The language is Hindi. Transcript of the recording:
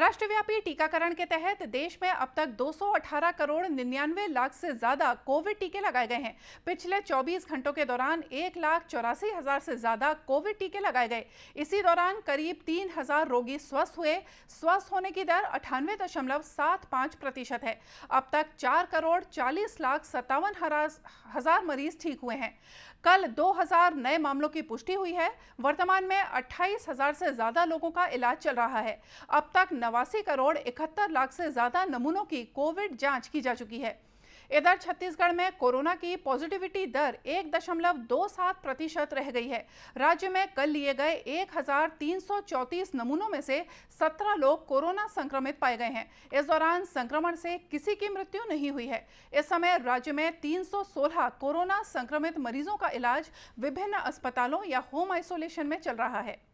राष्ट्रव्यापी टीकाकरण के तहत देश में अब तक 218 करोड़ निन्यानवे लाख से ज्यादा कोविड टीके लगाए गए हैं पिछले 24 घंटों के दौरान एक लाख चौरासी हजार से ज्यादा कोविड टीके लगाए गए इसी दौरान करीब तीन हजार रोगी स्वस्थ हुए स्वस्थ होने की दर अठानवे दशमलव सात पाँच प्रतिशत है अब तक चार करोड़ चालीस लाख सत्तावन हजार मरीज ठीक हुए हैं कल दो नए मामलों की पुष्टि हुई है वर्तमान में अट्ठाईस से ज्यादा लोगों का इलाज चल रहा है अब तक नवासी करोड़ इकहत्तर लाख से ज़्यादा नमूनों की कोविड जांच की जा चुकी है इधर छत्तीसगढ़ में कोरोना की पॉजिटिविटी दर एक दशमलव दो सात प्रतिशत रह गई है राज्य में कल लिए गए एक हजार तीन सौ चौंतीस नमूनों में से सत्रह लोग कोरोना संक्रमित पाए गए हैं इस दौरान संक्रमण से किसी की मृत्यु नहीं हुई है इस समय राज्य में तीन सौ सोलह कोरोना संक्रमित मरीजों का इलाज विभिन्न अस्पतालों या होम आइसोलेशन में चल रहा है